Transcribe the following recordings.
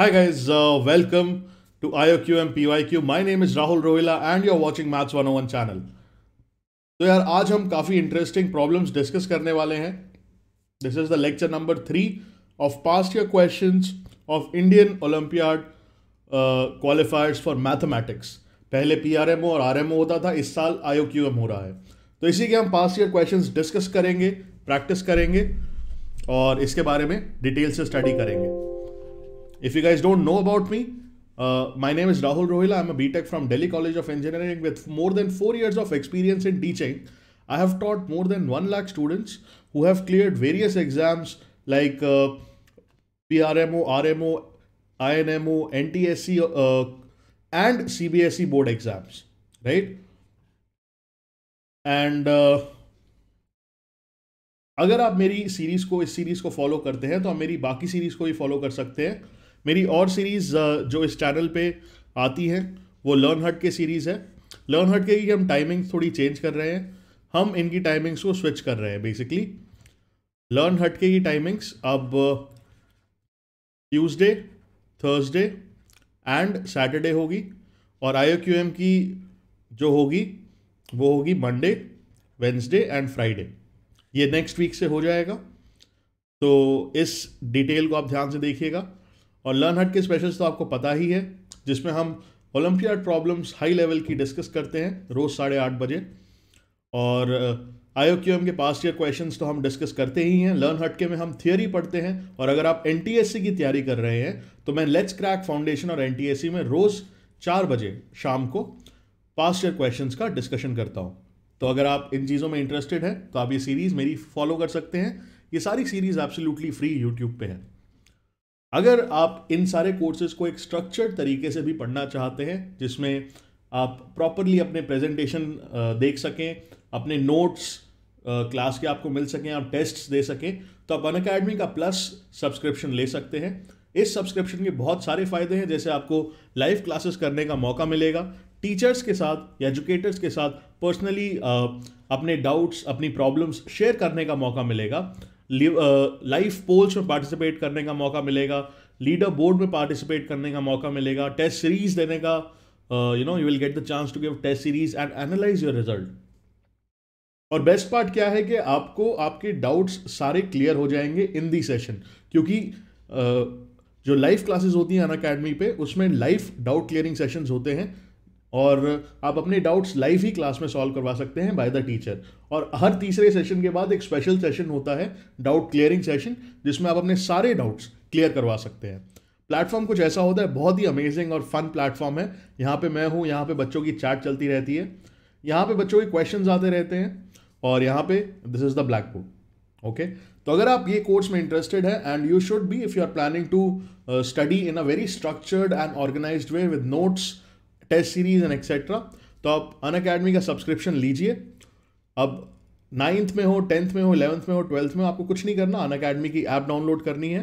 Hi guys, uh, welcome to IOQ and PYQ. My name is Rahul Rohila and you're watching Maths 101 channel तो यार आज हम काफ़ी interesting problems discuss करने वाले हैं this is the lecture number three of past year questions of Indian olympiad qualifiers for mathematics पहले P R M O और आर एम ओ होता था इस साल आई क्यू एम हो रहा है तो इसी के हम पास्ट ईयर क्वेश्चंस डिस्कस करेंगे प्रैक्टिस करेंगे और इसके बारे में डिटेल से स्टडी करेंगे If you guys don't know about me, uh, my name is Rahul Rohila. I'm a BTech from Delhi College of Engineering with more than four years of experience in teaching. I have taught more than 1 lakh students who have cleared various exams like uh, PRMO, RMO, INMO, NTSC, uh, and CBSE board exams, right? And uh, अगर आप मेरी series को इस series को follow करते हैं तो आप मेरी बाकी सीरीज़ को भी फॉलो कर सकते हैं मेरी और सीरीज़ uh, जो इस चैनल पे आती हैं वो लर्न हट के सीरीज़ है लर्न हट के हम टाइमिंग्स थोड़ी चेंज कर रहे हैं हम इनकी टाइमिंग्स को स्विच कर रहे हैं बेसिकली लर्न हट के की टाइमिंग्स अब ट्यूसडे थर्सडे एंड सैटरडे होगी और आई क्यू एम की जो होगी वो होगी मंडे वेंसडे एंड फ्राइडे ये नेक्स्ट वीक से हो जाएगा तो इस डिटेल को आप ध्यान से देखिएगा और लर्न हट के स्पेशल्स तो आपको पता ही है जिसमें हम ओलंपियाड प्रॉब्लम्स हाई लेवल की डिस्कस करते हैं रोज़ साढ़े आठ बजे और आई uh, के पास्ट ईयर क्वेश्चन तो हम डिस्कस करते ही हैं लर्न हट के में हम थियोरी पढ़ते हैं और अगर आप एन की तैयारी कर रहे हैं तो मैं लेट्स क्रैक फाउंडेशन और एन में रोज़ चार बजे शाम को पास्ट ईयर क्वेश्चन का डिस्कशन करता हूँ तो अगर आप इन चीज़ों में इंटरेस्टेड हैं तो आप ये सीरीज़ मेरी फॉलो कर सकते हैं ये सारी सीरीज़ एब्सोल्युटली फ्री यूट्यूब पे है अगर आप इन सारे कोर्सेज को एक स्ट्रक्चर्ड तरीके से भी पढ़ना चाहते हैं जिसमें आप प्रॉपरली अपने प्रेजेंटेशन देख सकें अपने नोट्स क्लास के आपको मिल सकें आप टेस्ट दे सकें तो आप अन अकेडमी का प्लस सब्सक्रिप्शन ले सकते हैं इस सब्सक्रिप्शन के बहुत सारे फ़ायदे हैं जैसे आपको लाइव क्लासेस करने का मौका मिलेगा टीचर्स के साथ या एजुकेटर्स के साथ पर्सनली अपने डाउट्स अपनी प्रॉब्लम्स शेयर करने का मौका मिलेगा लाइव पोल्स uh, में पार्टिसिपेट करने का मौका मिलेगा लीडर बोर्ड में पार्टिसिपेट करने का मौका मिलेगा टेस्ट सीरीज देने का you know you will get the chance to give test series and analyse your result और बेस्ट पार्ट क्या है कि आपको आपके डाउट्स सारे क्लियर हो जाएंगे इन दी सेशन क्योंकि uh, जो लाइव क्लासेस होती हैं अन अकेडमी पे उसमें लाइव डाउट क्लियरिंग सेशंस होते हैं और आप अपने डाउट्स लाइव ही क्लास में सॉल्व करवा सकते हैं बाय द टीचर और हर तीसरे सेशन के बाद एक स्पेशल सेशन होता है डाउट क्लियरिंग सेशन जिसमें आप अपने सारे डाउट्स क्लियर करवा सकते हैं प्लेटफॉर्म कुछ ऐसा होता है बहुत ही अमेजिंग और फन प्लेटफॉर्म है यहाँ पे मैं हूँ यहाँ पे बच्चों की चैट चलती रहती है यहाँ पे बच्चों के क्वेश्चंस आते रहते हैं और यहाँ पे this is the blackboard okay तो अगर आप ये कोर्स में इंटरेस्टेड है and you should be if you are planning to study in a very structured and organise way with notes test series and etcetera तो आप Unacademy का subscription लीजिए अब नाइन्थ में हो टेंथ में हो इलेवंथ में हो ट्वेल्थ में हो आपको कुछ नहीं करना अन अकेडमी की ऐप डाउनलोड करनी है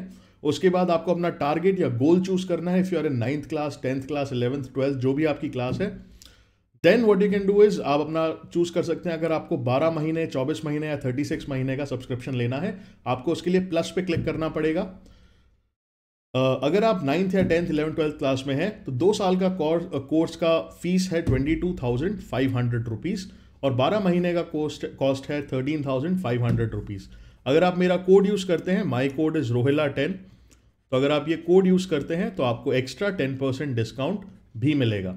उसके बाद आपको अपना टारगेट या गोल चूज करना है if you are in ninth class tenth class eleventh twelfth जो भी आपकी क्लास है then what you can do is आप अपना चूज़ कर सकते हैं अगर आपको 12 महीने 24 महीने या 36 महीने का सब्सक्रिप्शन लेना है आपको उसके लिए प्लस पे क्लिक करना पड़ेगा अगर आप नाइन्थ या टेंथ इलेवन ट्वेल्थ क्लास में हैं तो दो साल का कोर्स का फीस है twenty two thousand five hundred rupees और बारह महीने का कोस्ट कॉस्ट है thirteen thousand five hundred rupees अगर आप मेरा कोड यूज़ करते हैं my code is Rohila ten तो अगर आप ये कोड यूज़ करते हैं तो आपको एक्स्ट्रा टेन परसेंट डिस्काउंट भी मिलेगा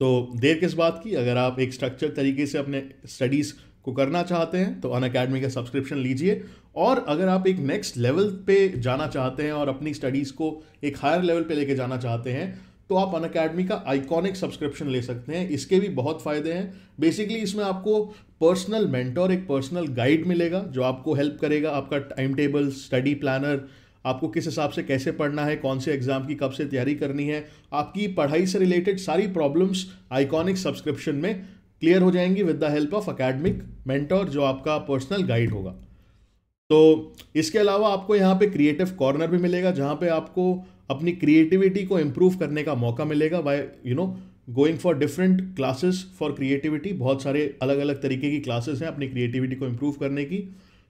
तो देर किस बात की अगर आप एक स्ट्रक्चर तरीके से अपने स्टडीज़ को करना चाहते हैं तो अन अकेडमी का सब्सक्रिप्शन लीजिए और अगर आप एक नेक्स्ट लेवल पे जाना चाहते हैं और अपनी स्टडीज़ को एक हायर लेवल पे लेके जाना चाहते हैं तो आप अन अकेडमी का आइकॉनिक सब्सक्रिप्शन ले सकते हैं इसके भी बहुत फ़ायदे हैं बेसिकली इसमें आपको पर्सनल मेंटोर एक पर्सनल गाइड मिलेगा जो आपको हेल्प करेगा आपका टाइम टेबल स्टडी प्लानर आपको किस हिसाब से कैसे पढ़ना है कौन से एग्ज़ाम की कब से तैयारी करनी है आपकी पढ़ाई से रिलेटेड सारी प्रॉब्लम्स आइकॉनिक सब्सक्रिप्शन में क्लियर हो जाएंगी with the help of academic mentor जो आपका पर्सनल गाइड होगा तो इसके अलावा आपको यहाँ पे क्रिएटिव कॉर्नर भी मिलेगा जहाँ पे आपको अपनी क्रिएटिविटी को इम्प्रूव करने का मौका मिलेगा by you know going for different classes for creativity बहुत सारे अलग अलग तरीके की क्लासेस हैं अपनी क्रिएटिविटी को इम्प्रूव करने की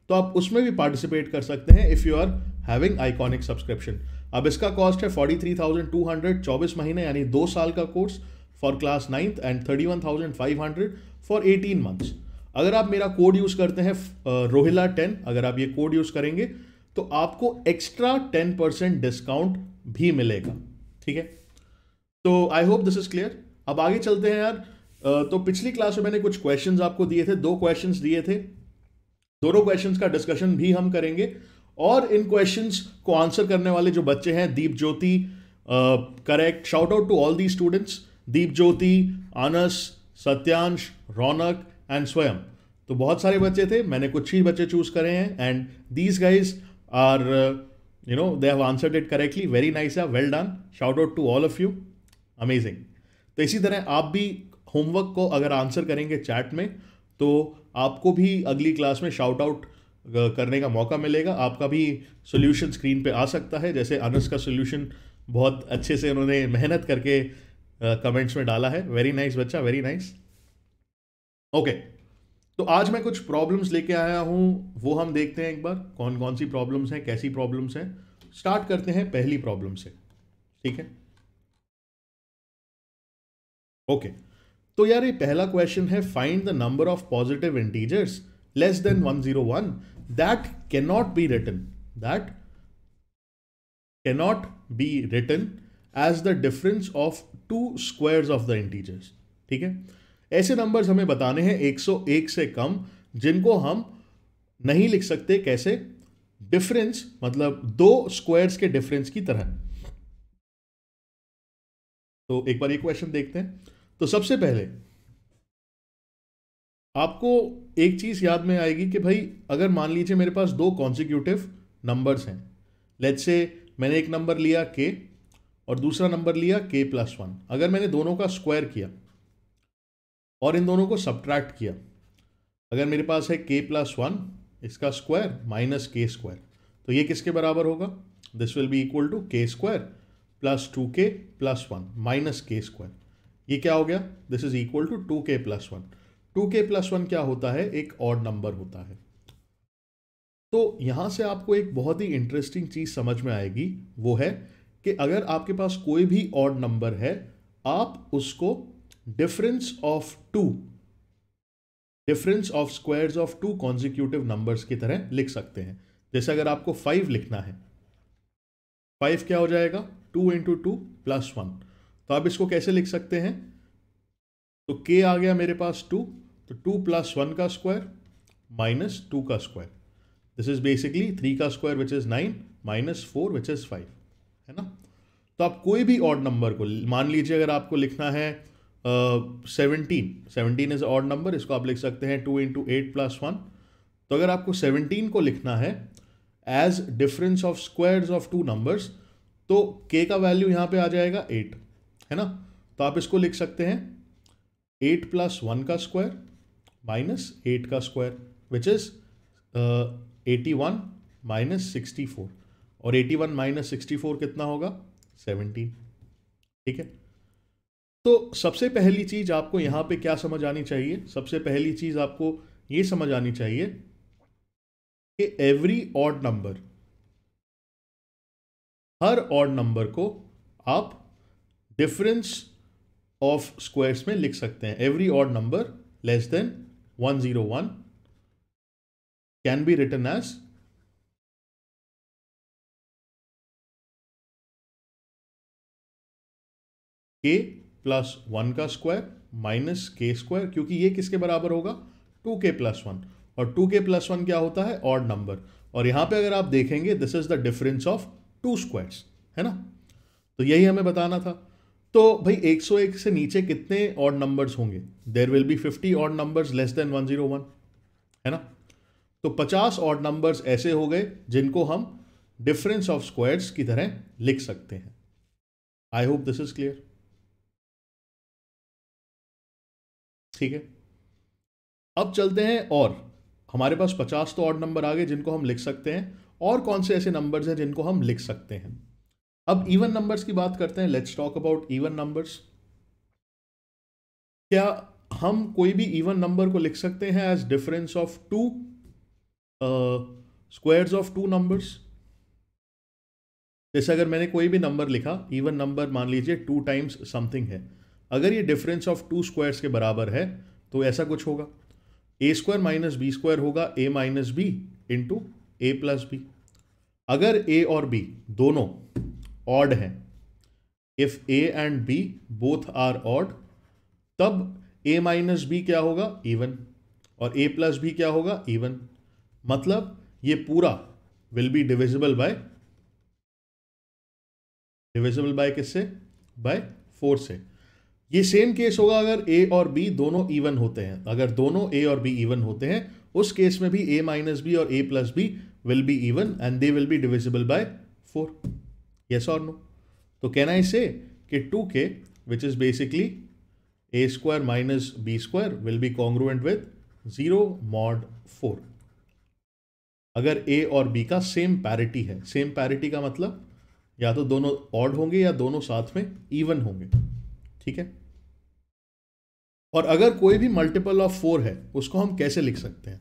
तो आप उसमें भी पार्टिसिपेट कर सकते हैं if you are having iconic subscription अब इसका कॉस्ट है forty three thousand two hundred चौबीस महीने यानी दो साल का course for class ninth and thirty one thousand five hundred for eighteen months अगर आप मेरा कोड यूज़ करते हैं रोहिला uh, टेन अगर आप ये कोड यूज़ करेंगे तो आपको एक्स्ट्रा टेन परसेंट डिस्काउंट भी मिलेगा ठीक है तो I hope this is clear अब आगे चलते हैं यार uh, तो पिछली क्लास में मैंने कुछ क्वेश्चन आपको दिए थे दो क्वेश्चन दिए थे दोनों क्वेश्चन का डिस्कशन भी हम करेंगे और इन क्वेश्चन को आंसर करने वाले जो बच्चे हैं Deepjyoti correct shout out to all the students Deepjyoti Anas Satyansh Raunak and Swayam तो बहुत सारे बच्चे थे मैंने कुछ ही बच्चे चूज करे हैं and these guys are you know they have answered it correctly very nice है well done shout out to all of you amazing तो इसी तरह आप भी होमवर्क को अगर आंसर करेंगे चैट में तो आपको भी अगली क्लास में शाउट आउट uh, करने का मौका मिलेगा आपका भी सोल्यूशन स्क्रीन पे आ सकता है जैसे अनस का सोल्यूशन बहुत अच्छे से उन्होंने मेहनत करके कमेंट्स में डाला है वेरी नाइस nice बच्चा वेरी नाइस ओके तो आज मैं कुछ प्रॉब्लम्स लेके आया हूं वो हम देखते हैं एक बार कौन कौन सी प्रॉब्लम्स हैं कैसी प्रॉब्लम्स हैं स्टार्ट करते हैं पहली प्रॉब्लम से ठीक है ओके तो यार ये पहला क्वेश्चन है find the number of positive integers less than 101 that can not be written that can not be written as the difference of two squares of the integers ठीक है ऐसे नंबर्स हमें बताने हैं 101 से कम जिनको हम नहीं लिख सकते कैसे डिफरेंस मतलब दो स्क्वायर्स के डिफरेंस की तरह तो एक बार ये क्वेश्चन देखते हैं तो सबसे पहले आपको एक चीज याद में आएगी कि भाई अगर मान लीजिए मेरे पास दो कॉन्सिक्यूटिव नंबर्स हैं लेट्स से मैंने एक नंबर लिया के और दूसरा नंबर लिया के प्लस वन अगर मैंने दोनों का स्क्वायर किया और इन दोनों को सब्ट्रैक्ट किया अगर मेरे पास है के प्लस वन इसका स्क्वायर माइनस के स्क्वायर तो ये किसके बराबर होगा this will be equal to K square plus two K plus one minus के स्क्वायर ये क्या हो गया this is equal to two K plus one two K plus one क्या होता है एक ऑड नंबर होता है तो यहां से आपको एक बहुत ही इंटरेस्टिंग चीज़ समझ में आएगी वो है कि अगर आपके पास कोई भी ऑड नंबर है आप उसको difference of two difference of squares of two consecutive numbers की तरह लिख सकते हैं जैसे अगर आपको फाइव लिखना है फाइव क्या हो जाएगा two into two plus one तो आप इसको कैसे लिख सकते हैं तो के आ गया मेरे पास टू तो टू प्लस वन का स्क्वायर माइनस टू का square this is basically three का square which is nine minus four which is five है ना तो आप कोई भी ऑड नंबर को मान लीजिए अगर आपको लिखना है seventeen seventeen is odd number इसको आप लिख सकते हैं two into eight plus one तो अगर आपको सेवनटीन को लिखना है as difference of squares of two numbers तो के का वैल्यू यहाँ पे आ जाएगा एट है ना तो आप इसको लिख सकते हैं एट प्लस वन का स्क्वायर माइनस एट का square which is eighty one minus sixty four और 81 वन माइनस सिक्सटी कितना होगा 17 ठीक है तो सबसे पहली चीज़ आपको यहां पे क्या समझ आनी चाहिए सबसे पहली चीज़ आपको ये समझ आनी चाहिए कि एवरी ऑड नंबर हर ऑड नंबर को आप डिफरेंस ऑफ स्क्वायर्स में लिख सकते हैं every odd number less than 101 can be return as K plus one का स्क्वायर माइनस के स्क्वायर क्योंकि ये किसके बराबर होगा टू के प्लस वन और टू के प्लस वन क्या होता है ऑड नंबर और यहां पे अगर आप देखेंगे this is the difference of two squares है ना तो यही हमें बताना था तो भाई 101 से नीचे कितने ऑड नंबर्स होंगे there will be 50 odd numbers less than 101 है ना तो 50 ऑड नंबर्स ऐसे हो गए जिनको हम डिफरेंस ऑफ स्क्वायर्स की तरह लिख सकते हैं I hope this is clear ठीक है अब चलते हैं और हमारे पास पचास तो ऑड नंबर आ गए जिनको हम लिख सकते हैं और कौन से ऐसे नंबर्स हैं जिनको हम लिख सकते हैं अब इवन नंबर्स की बात करते हैं let's talk about even numbers क्या हम कोई भी इवन नंबर को लिख सकते हैं as difference of two squares of two numbers जैसे अगर मैंने कोई भी नंबर लिखा इवन नंबर मान लीजिए टू टाइम्स समथिंग है अगर ये डिफरेंस ऑफ टू स्क्वायर्स के बराबर है तो ऐसा कुछ होगा a square minus b square होगा a minus b into a plus b अगर ए और बी दोनों ऑड हैं if a and b both are odd तब ए माइनस बी क्या होगा इवन और ए प्लस बी क्या होगा इवन मतलब ये पूरा will be divisible by divisible by किससे बाय फोर से ये सेम केस होगा अगर ए और बी दोनों इवन होते हैं अगर दोनों ए और बी इवन होते हैं उस केस में भी ए माइनस बी और a plus b will be even and they will be divisible by four yes और नो तो कैन आई से कि two k which is basically a square minus b square will be congruent with zero mod four अगर a और b का same parity है same parity का मतलब या तो दोनों ऑड होंगे या दोनों साथ में इवन होंगे ठीक है और अगर कोई भी मल्टीपल ऑफ फोर है उसको हम कैसे लिख सकते हैं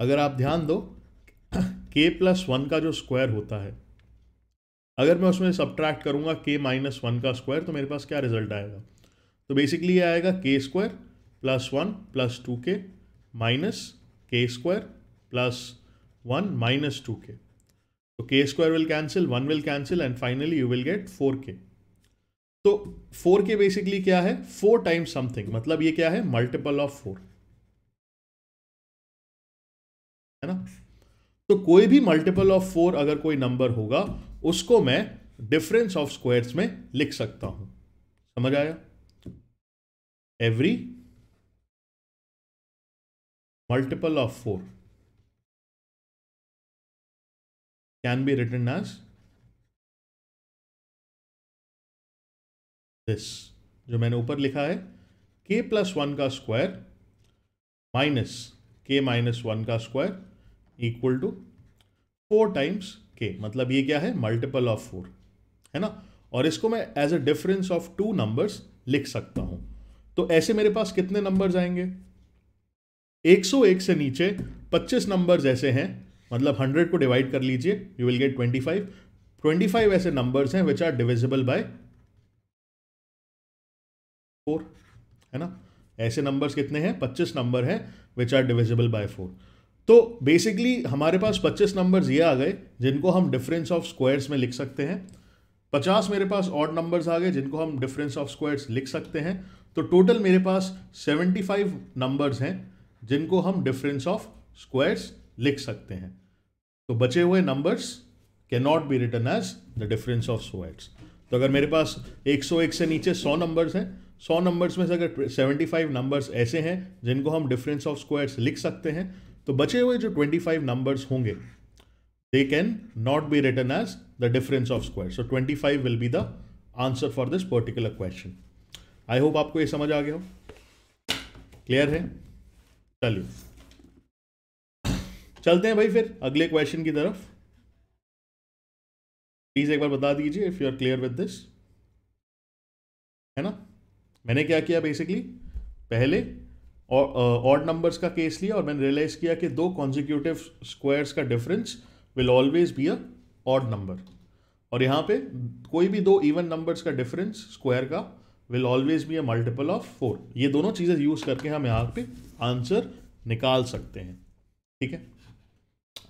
अगर आप ध्यान दो के प्लस वन का जो स्क्वायर होता है अगर मैं उसमें सब्ट्रैक्ट करूंगा के माइनस वन का स्क्वायर तो मेरे पास क्या रिजल्ट आएगा तो बेसिकली ये आएगा k square plus one plus two k minus के square plus one minus two k तो k square will cancel one will cancel and finally you will get four k तो फोर के basically क्या है four times something मतलब ये क्या है मल्टीपल ऑफ फोर है ना तो कोई भी मल्टीपल ऑफ फोर अगर कोई नंबर होगा उसको मैं डिफरेंस ऑफ स्क्वायर्स में लिख सकता हूं समझ आया every multiple of four can be return as this जो मैंने ऊपर लिखा है के प्लस वन का square minus k minus one का square equal to four times k मतलब ये क्या है मल्टीपल ऑफ फोर है ना और इसको मैं as a difference of two numbers लिख सकता हूं तो ऐसे मेरे पास कितने नंबर्स आएंगे 101 से नीचे 25 नंबर्स ऐसे हैं मतलब 100 को डिवाइड कर लीजिए यू विल गेट 25 25 ऐसे नंबर्स हैं which are divisible by four है ना ऐसे नंबर्स कितने हैं पच्चीस नंबर हैं which are divisible by four तो बेसिकली हमारे पास पच्चीस नंबर्स ये आ गए जिनको हम डिफरेंस ऑफ स्क्वायर्स में लिख सकते हैं पचास मेरे पास ऑड नंबर्स आ गए जिनको हम डिफरेंस ऑफ स्क्वायर्स लिख सकते हैं तो टोटल मेरे पास सेवेंटी फाइव नंबर्स हैं जिनको हम डिफरेंस ऑफ स्क्वायर्स लिख सकते हैं तो बचे हुए numbers can not be return as the difference of squares तो अगर मेरे पास 101 से नीचे 100 नंबर्स हैं सौ नंबर्स में से अगर सेवेंटी फाइव नंबर्स ऐसे हैं जिनको हम डिफरेंस ऑफ स्क्वायर्स लिख सकते हैं तो बचे हुए जो ट्वेंटी फाइव नंबर्स होंगे they can not be return as the difference of square so twenty five will be the answer for this particular question I hope आपको ये समझ आ गया हो क्लियर है चलिए चलते हैं भाई फिर अगले क्वेश्चन की तरफ प्लीज़ एक बार बता दीजिए if you are clear with this है ना मैंने क्या किया बेसिकली पहले और ऑड uh, नंबर्स का केस लिया और मैंने रियलाइज किया कि दो कॉन्जिक्यूटिव स्क्वायर्स का difference will always be a odd number और यहाँ पे कोई भी दो इवन नंबर्स का डिफरेंस स्क्वायर का will always be a multiple of four ये दोनों चीज़ें यूज़ करके हम यहाँ पे आंसर निकाल सकते हैं ठीक है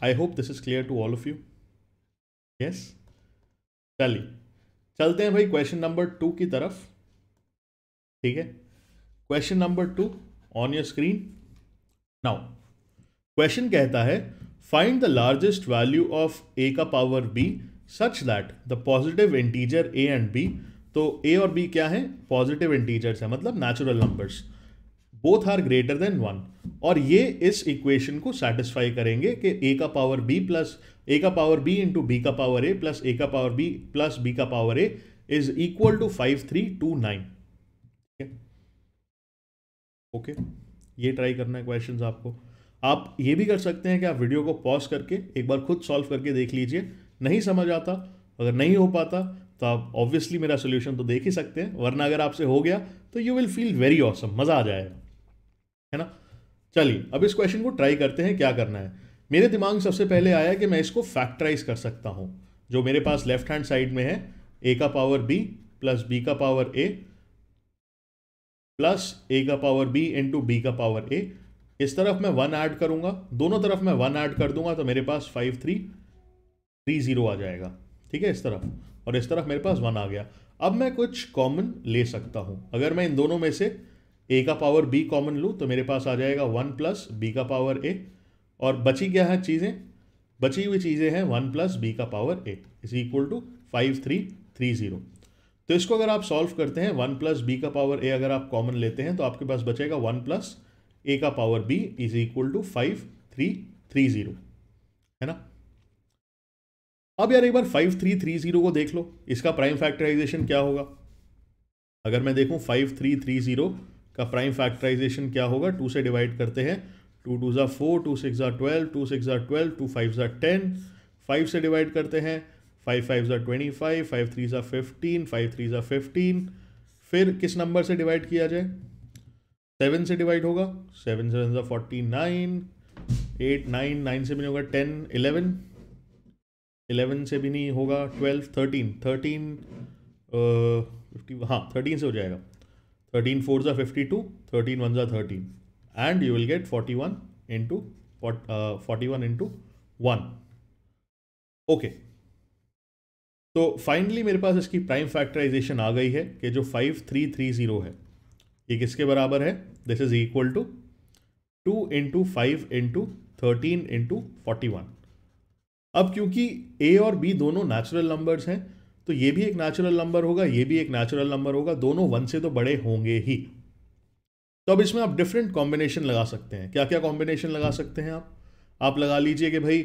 I hope this is clear to all of you yes चलिए चलते हैं भाई क्वेश्चन नंबर टू की तरफ ठीक है question number two on your screen now question कहता है find the largest value of a का power b such that the positive integer a and b तो ए और बी क्या है पॉजिटिव इंटीजर्स है मतलब natural numbers both are greater than one और ये इस इक्वेशन को सेटिस्फाई करेंगे कि ए का पावर बी प्लस ए का पावर बी इंटू बी का पावर ए प्लस ए का पावर बी प्लस बी का power a is equal to five three two nine okay ये ट्राई करना है क्वेश्चंस आपको आप ये भी कर सकते हैं कि आप वीडियो को पॉज करके एक बार खुद सॉल्व करके देख लीजिए नहीं समझ आता अगर नहीं हो पाता तो आप ऑब्वियसली मेरा सोल्यूशन तो देख ही सकते हैं वरना अगर आपसे हो गया तो you will feel very awesome मज़ा आ जाएगा है ना चलिए अब इस क्वेश्चन को ट्राई करते हैं क्या करना है मेरे दिमाग में सबसे पहले आया कि मैं इसको फैक्टराइज कर सकता हूँ जो मेरे पास लेफ्ट हैंड साइड में है ए का पावर बी प्लस बी का पावर ए प्लस ए का पावर बी इंटू बी का पावर ए इस तरफ मैं वन ऐड करूंगा दोनों तरफ मैं वन ऐड कर दूंगा तो मेरे पास फाइव थ्री थ्री जीरो आ जाएगा ठीक है इस तरफ और इस तरफ मेरे पास वन आ गया अब मैं कुछ कॉमन ले सकता हूँ अगर मैं इन दोनों में से ए का पावर बी कॉमन लूँ तो मेरे पास आ जाएगा वन प्लस बी का पावर ए और बची क्या है चीज़ें बची हुई चीज़ें हैं वन प्लस बी का power a is equal to five three three zero तो इसको अगर आप सॉल्व करते हैं वन प्लस बी का पावर ए अगर आप कॉमन लेते हैं तो आपके पास बचेगा वन प्लस ए का power b is equal to five three three zero है ना अब यार एक बार फाइव थ्री थ्री जीरो को देख लो इसका प्राइम फैक्टराइजेशन क्या होगा अगर मैं देखूं फाइव थ्री थ्री जीरो का प्राइम फैक्टराइजेशन क्या होगा टू से डिवाइड करते हैं टू टू ज़ा फोर टू सिक्स ज़ा ट्वेल्व टू सिक्स ज़ा ट्वेल्व टू फाइव ज़ा टेन फाइव से डिवाइड करते हैं फाइव फाइव ज़ा ट्वेंटी फाइव फाइव थ्री ज़ा फिफ्टीन फाइव थ्री ज़ा फिफ्टीन फिर किस नंबर से डिवाइड किया जाए सेवन से डिवाइड होगा सेवन सेवन ज़ा forty nine eight nine nine से भी नहीं होगा टेन इलेवन इलेवन से भी नहीं होगा ट्वेल्व थर्टीन थर्टीन फिफ्टी हाँ थर्टीन से हो जाएगा थर्टीन फोर ज़ा फिफ्टी टू थर्टीन वन ज़ा thirteen and you will get forty one into forty one into one okay तो फाइनली मेरे पास इसकी प्राइम फैक्टराइजेशन आ गई है कि जो फाइव थ्री थ्री ज़ीरो है ये किसके बराबर है this is equal to two into five into thirteen into forty one अब क्योंकि ए और बी दोनों नेचुरल नंबर्स हैं तो ये भी एक नेचुरल नंबर होगा ये भी एक नेचुरल नंबर होगा दोनों वन से तो बड़े होंगे ही तो अब इसमें आप डिफरेंट कॉम्बिनेशन लगा सकते हैं क्या क्या कॉम्बिनेशन लगा सकते हैं आप आप लगा लीजिए कि भाई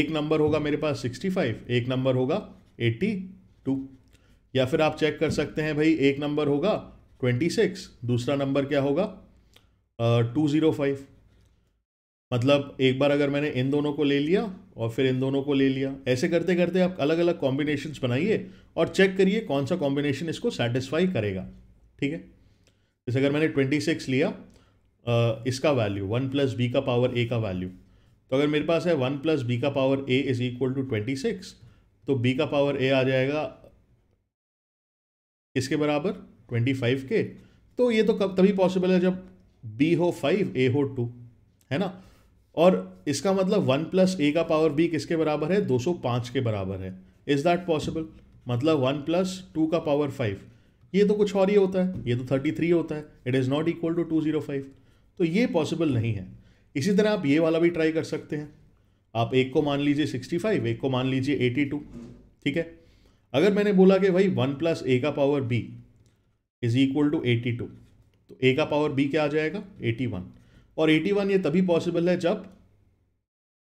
एक नंबर होगा मेरे पास सिक्सटी फाइव एक नंबर होगा एट्टी टू या फिर आप चेक कर सकते हैं भाई एक नंबर होगा ट्वेंटी सिक्स दूसरा नंबर क्या होगा टू ज़ीरो फाइव मतलब एक बार अगर मैंने इन दोनों को ले लिया और फिर इन दोनों को ले लिया ऐसे करते करते आप अलग अलग कॉम्बिनेशन बनाइए और चेक करिए कौन सा कॉम्बिनेशन इसको सेटिस्फाई करेगा ठीक है जैसे अगर मैंने ट्वेंटी सिक्स लिया इसका वैल्यू वन प्लस बी का पावर ए का वैल्यू तो अगर मेरे पास है वन प्लस बी का power a is equal to twenty six तो बी का पावर ए आ जाएगा इसके बराबर ट्वेंटी फाइव के तो ये तो कब तभी पॉसिबल है जब बी हो फाइव ए हो टू है ना और इसका मतलब वन प्लस ए का पावर बी किसके बराबर है दो सौ पाँच के बराबर है इज़ दैट पॉसिबल मतलब वन प्लस टू का पावर फाइव ये तो कुछ और ही होता है ये तो थर्टी थ्री होता है it is not equal to two zero five तो ये पॉसिबल नहीं है इसी तरह आप ये वाला भी ट्राई कर सकते हैं आप एक को मान लीजिए सिक्सटी फाइव एक को मान लीजिए एटी टू ठीक है अगर मैंने बोला कि भाई वन प्लस ए का power b is equal to eighty two तो ए का पावर बी क्या आ जाएगा एटी वन और एटी वन ये तभी पॉसिबल है जब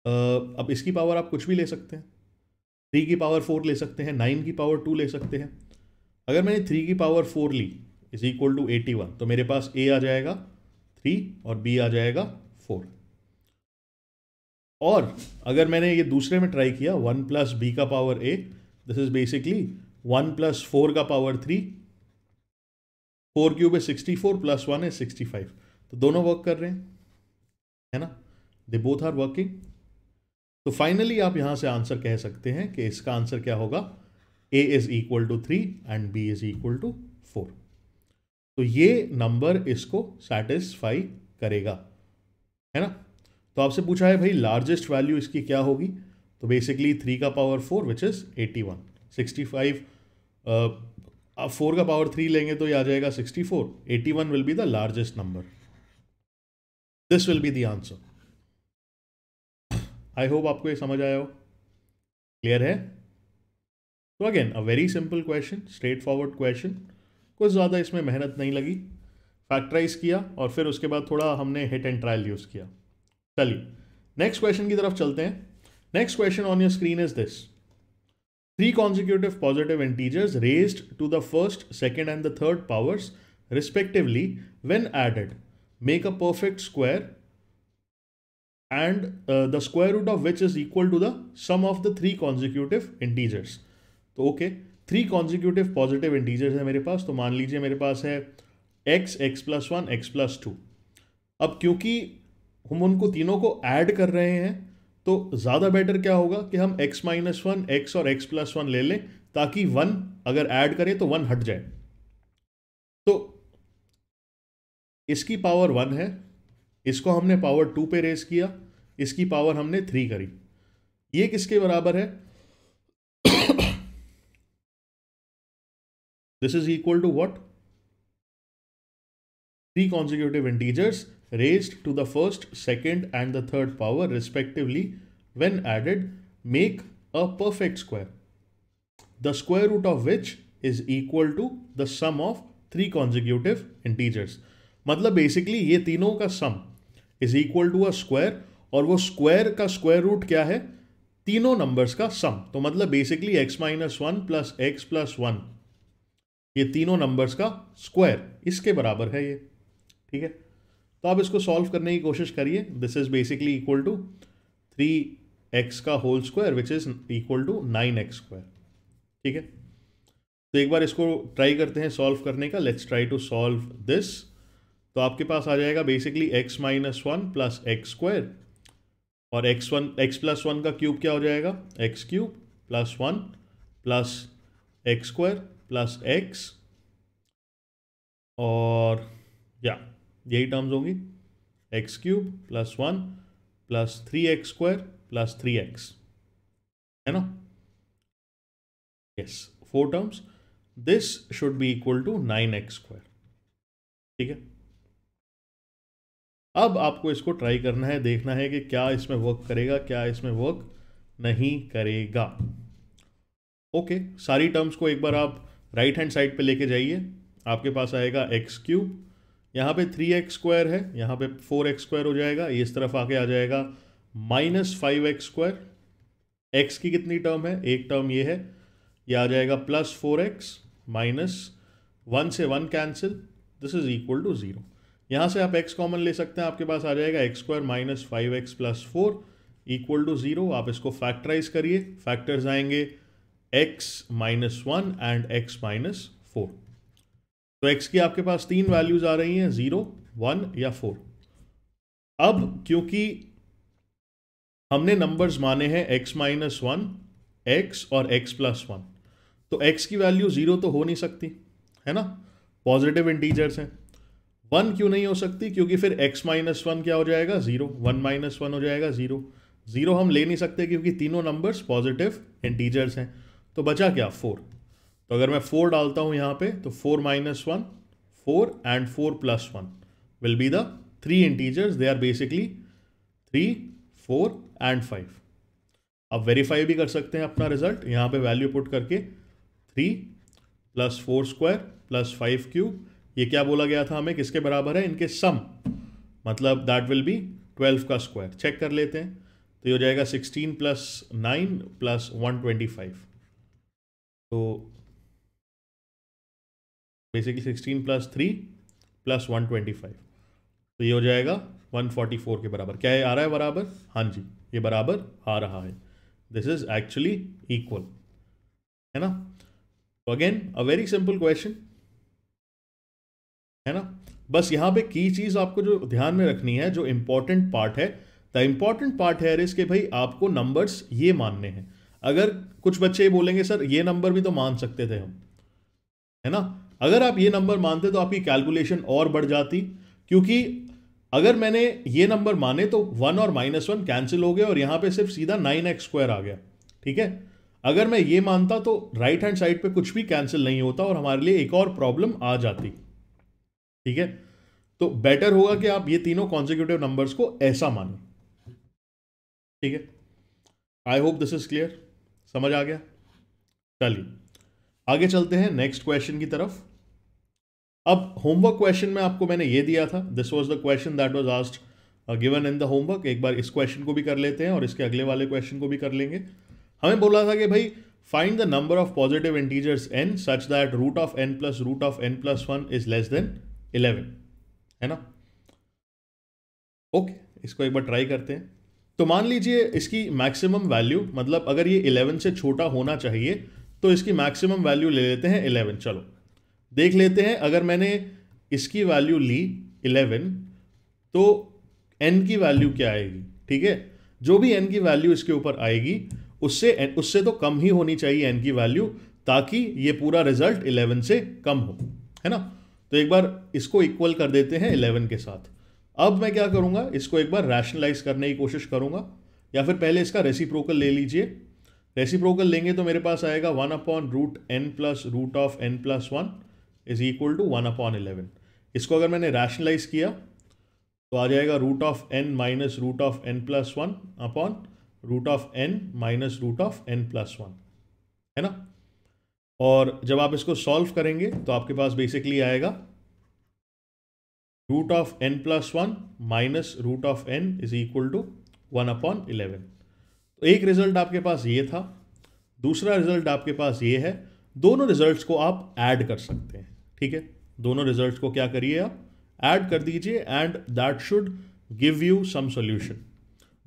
आ, अब इसकी पावर आप कुछ भी ले सकते हैं थ्री की पावर फोर ले सकते हैं नाइन की पावर टू ले सकते हैं अगर मैंने थ्री की पावर फोर ली is equal to eighty one तो मेरे पास ए आ जाएगा थ्री और बी आ जाएगा फोर और अगर मैंने ये दूसरे में ट्राई किया वन प्लस बी का power a this is basically one plus four का पावर थ्री फोर क्यूब है सिक्सटी फोर प्लस वन है सिक्सटी फाइव तो दोनों वर्क कर रहे हैं है ना दे बोथ आर वर्किंग तो फाइनली आप यहां से आंसर कह सकते हैं कि इसका आंसर क्या होगा a is equal to three and b is equal to four तो ये नंबर इसको सेटिस्फाई करेगा है ना तो आपसे पूछा है भाई लार्जेस्ट वैल्यू इसकी क्या होगी तो बेसिकली थ्री का power four which is eighty one sixty five आप फोर का पावर थ्री लेंगे तो ये आ जाएगा sixty four eighty one will be the largest number this will be the answer I hope आपको ये समझ आया हो क्लियर है तो again a very simple question straight forward question कुछ ज़्यादा इसमें मेहनत नहीं लगी फैक्टराइज किया और फिर उसके बाद थोड़ा हमने हिट एंड ट्रायल यूज़ किया चलिए नेक्स्ट क्वेश्चन की तरफ चलते हैं next question on your screen is this three consecutive positive integers raised to the first second and the third powers respectively when added make a perfect square and the square root of which is equal to the sum of the three consecutive integers तो okay three consecutive positive integers है मेरे पास तो मान लीजिए मेरे पास है x x plus one x plus two अब क्योंकि हम उनको तीनों को ऐड कर रहे हैं तो ज़्यादा बेटर क्या होगा कि हम x माइनस वन एक्स और x प्लस वन ले लें ताकि वन अगर ऐड करें तो वन हट जाए तो इसकी पावर वन है इसको हमने पावर टू पे रेस किया इसकी पावर हमने थ्री करी ये किसके बराबर है this is equal to what three consecutive integers raised to the first, second and the third power respectively when added make a perfect square. The square root of which is equal to the sum of three consecutive integers. मतलब basically ये तीनों का sum is equal to a square और वो square का square root क्या है तीनों नंबर्स का सम तो मतलब basically x minus one plus x plus one ये तीनों नंबर्स का स्क्वायर इसके बराबर है ये ठीक है तो आप इसको सॉल्व करने की कोशिश करिए this is basically equal to three x का whole square which is equal to nine x square ठीक है तो एक बार इसको ट्राई करते हैं सॉल्व करने का let's try to solve this तो आपके पास आ जाएगा basically x minus one plus x square और x one x plus one का क्यूब क्या हो जाएगा x cube plus one plus x square plus x और या yeah. यही टर्म्स होंगी x cube plus one plus three x square plus three x है ना yes four terms this should be equal to nine x square ठीक है अब आपको इसको ट्राई करना है देखना है कि क्या इसमें वर्क करेगा क्या इसमें वर्क नहीं करेगा ओके okay, सारी टर्म्स को एक बार आप राइट हैंड साइड पे लेके जाइए आपके पास आएगा एक्स क्यूब यहाँ पे थ्री एक्स स्क्वायर है यहाँ पे फोर एक्स स्क्वायर हो जाएगा इस तरफ आके आ जाएगा minus five x square x की कितनी टर्म है एक टर्म ये है ये आ जाएगा plus four x minus one से one cancel this is equal to zero यहाँ से आप एक्स कॉमन ले सकते हैं आपके पास आ जाएगा x square minus five x plus four equal to zero आप इसको फैक्टराइज करिए फैक्टर्स आएंगे x minus one and x minus four तो एक्स की आपके पास तीन वैल्यूज आ रही हैं ज़ीरो वन या फोर अब क्योंकि हमने नंबर्स माने हैं एक्स माइनस वन एक्स और एक्स प्लस वन तो एक्स की वैल्यू ज़ीरो तो हो नहीं सकती है ना पॉजिटिव इंटीजर्स हैं वन क्यों नहीं हो सकती क्योंकि फिर एक्स माइनस वन क्या हो जाएगा ज़ीरो वन माइनस वन हो जाएगा ज़ीरो ज़ीरो हम ले नहीं सकते क्योंकि तीनों नंबर्स पॉजिटिव इंटीजर्स हैं तो बचा क्या फोर तो अगर मैं फोर डालता हूँ यहाँ पे तो four minus one four and four plus one will be the three integers they are basically three four and five आप वेरीफाई भी कर सकते हैं अपना रिजल्ट यहाँ पे वैल्यू पुट करके three plus four square plus five cube ये क्या बोला गया था हमें किसके बराबर है इनके सम मतलब दैट विल बी ट्वेल्व का स्क्वायर चेक कर लेते हैं तो ये हो जाएगा sixteen plus nine plus one twenty five तो basically sixteen plus three plus one twenty five तो ये हो जाएगा वन फोर्टी फोर के बराबर क्या ये आ रहा है बराबर हाँ जी ये बराबर आ रहा है दिस इज एक्चुअली इक्वल है ना तो again a very simple question है ना बस यहाँ पे की चीज़ आपको जो ध्यान में रखनी है जो इम्पोर्टेंट पार्ट है द इंपॉर्टेंट पार्ट है इसके भाई आपको नंबर्स ये मानने हैं अगर कुछ बच्चे ये बोलेंगे सर ये नंबर भी तो मान सकते थे हम है ना अगर आप ये नंबर मानते तो आपकी कैलकुलेशन और बढ़ जाती क्योंकि अगर मैंने ये नंबर माने तो वन और माइनस वन कैंसिल हो गए और यहाँ पे सिर्फ सीधा नाइन एक्स स्क्वायर आ गया ठीक है अगर मैं ये मानता तो राइट हैंड साइड पे कुछ भी कैंसिल नहीं होता और हमारे लिए एक और प्रॉब्लम आ जाती ठीक है तो बेटर होगा कि आप ये तीनों कॉन्जिक्यूटिव नंबर्स को ऐसा माने ठीक है I hope this is clear समझ आ गया चलिए आगे चलते हैं नेक्स्ट क्वेश्चन की तरफ अब होमवर्क क्वेश्चन में आपको मैंने ये दिया था this was the question that was asked given in the homework एक बार इस क्वेश्चन को भी कर लेते हैं और इसके अगले वाले क्वेश्चन को भी कर लेंगे हमें बोला था कि भाई find the number of positive integers n such that root of n plus root of n plus one is less than eleven है ना ओके okay, इसको एक बार ट्राई करते हैं तो मान लीजिए इसकी मैक्सिमम वैल्यू मतलब अगर ये इलेवन से छोटा होना चाहिए तो इसकी मैक्सिमम वैल्यू ले लेते हैं इलेवन चलो देख लेते हैं अगर मैंने इसकी वैल्यू ली इलेवन तो एन की वैल्यू क्या आएगी ठीक है जो भी एन की वैल्यू इसके ऊपर आएगी उससे उससे तो कम ही होनी चाहिए एन की वैल्यू ताकि ये पूरा रिजल्ट इलेवन से कम हो है ना तो एक बार इसको इक्वल कर देते हैं इलेवन के साथ अब मैं क्या करूँगा इसको एक बार रैशनलाइज करने की कोशिश करूँगा या फिर पहले इसका रेसिप्रोकल ले लीजिए रेसिप्रोकल लेंगे तो मेरे पास आएगा one upon root n plus root of n plus one is equal to one upon eleven इसको अगर मैंने रैशनलाइज किया तो आ जाएगा root of n minus root of n plus one upon root of n minus root of n plus one है ना और जब आप इसको सॉल्व करेंगे तो आपके पास बेसिकली आएगा root of n plus one minus root of n is equal to one upon eleven तो एक रिजल्ट आपके पास ये था दूसरा रिजल्ट आपके पास ये है दोनों रिजल्ट्स को आप ऐड कर सकते हैं ठीक है दोनों रिजल्ट को क्या करिए आप ऐड कर दीजिए and that should give you some solution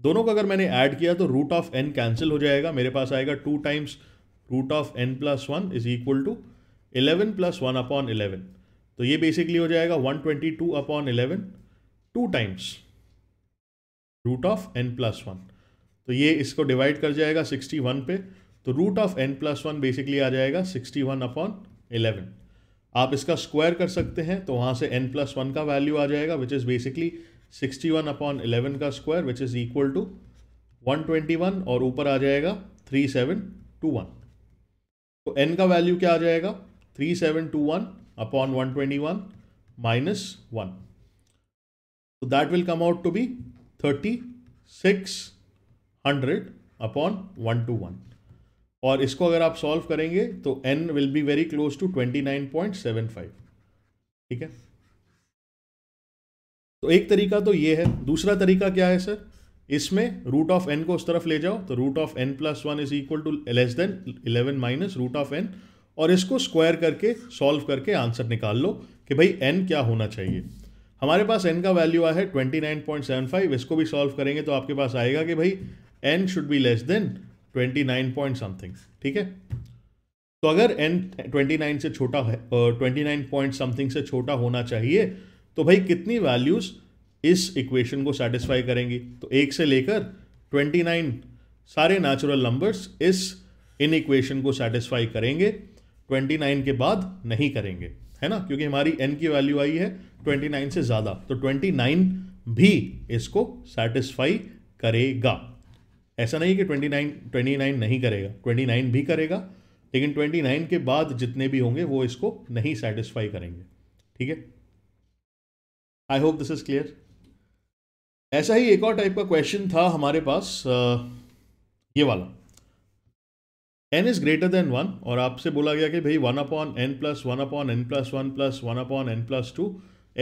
दोनों को अगर मैंने ऐड किया तो रूट ऑफ एन कैंसिल हो जाएगा मेरे पास आएगा two times root of n plus one is equal to eleven plus one upon eleven तो ये बेसिकली हो जाएगा one twenty two upon eleven two times root of n plus one तो ये इसको डिवाइड कर जाएगा सिक्सटी वन पे तो root of n plus one basically आ जाएगा सिक्सटी वन अपॉन इलेवन आप इसका स्क्वायर कर सकते हैं तो वहाँ से एन प्लस वन का वैल्यू आ जाएगा which is basically sixty one upon eleven का square which is equal to one twenty one और ऊपर आ जाएगा थ्री सेवन टू वन तो एन का वैल्यू क्या आ जाएगा three seven two one upon one twenty one minus one तो that will come out to be thirty six hundred upon one two one और इसको अगर आप सॉल्व करेंगे तो n will be very close to twenty nine point seven five ठीक है तो एक तरीका तो ये है दूसरा तरीका क्या है सर इसमें रूट ऑफ एन को उस तरफ ले जाओ तो root of n plus one is equal to less than eleven minus root of n और इसको स्क्वायर करके सॉल्व करके आंसर निकाल लो कि भाई एन क्या होना चाहिए हमारे पास एन का वैल्यू आया है twenty nine point seven five इसको भी सॉल्व करेंगे तो आपके पास आएगा कि भाई n should be less than twenty nine point something ठीक है तो अगर एन ट्वेंटी नाइन से छोटा है ट्वेंटी नाइन पॉइंट समथिंग से छोटा होना चाहिए तो भाई कितनी वैल्यूज़ इस इक्वेशन को सेटिस्फाई करेंगी तो एक से लेकर ट्वेंटी नाइन सारे नेचुरल नंबर्स इस इन इक्वेशन को सेटिस्फाई करेंगे ट्वेंटी नाइन के बाद नहीं करेंगे है ना क्योंकि हमारी एन की वैल्यू आई है ट्वेंटी नाइन से ज़्यादा तो ट्वेंटी नाइन भी इसको सेटिस्फाई करेगा ऐसा नहीं कि ट्वेंटी नाइन ट्वेंटी नाइन नहीं करेगा ट्वेंटी नाइन भी करेगा लेकिन ट्वेंटी नाइन के बाद जितने भी होंगे वो इसको नहीं सेटिस्फाई करेंगे ठीक है I hope this is clear ऐसा ही एक और टाइप का क्वेश्चन था हमारे पास ये वाला n is greater than one और आपसे बोला गया कि भाई one upon n plus one upon n plus one plus one upon n plus two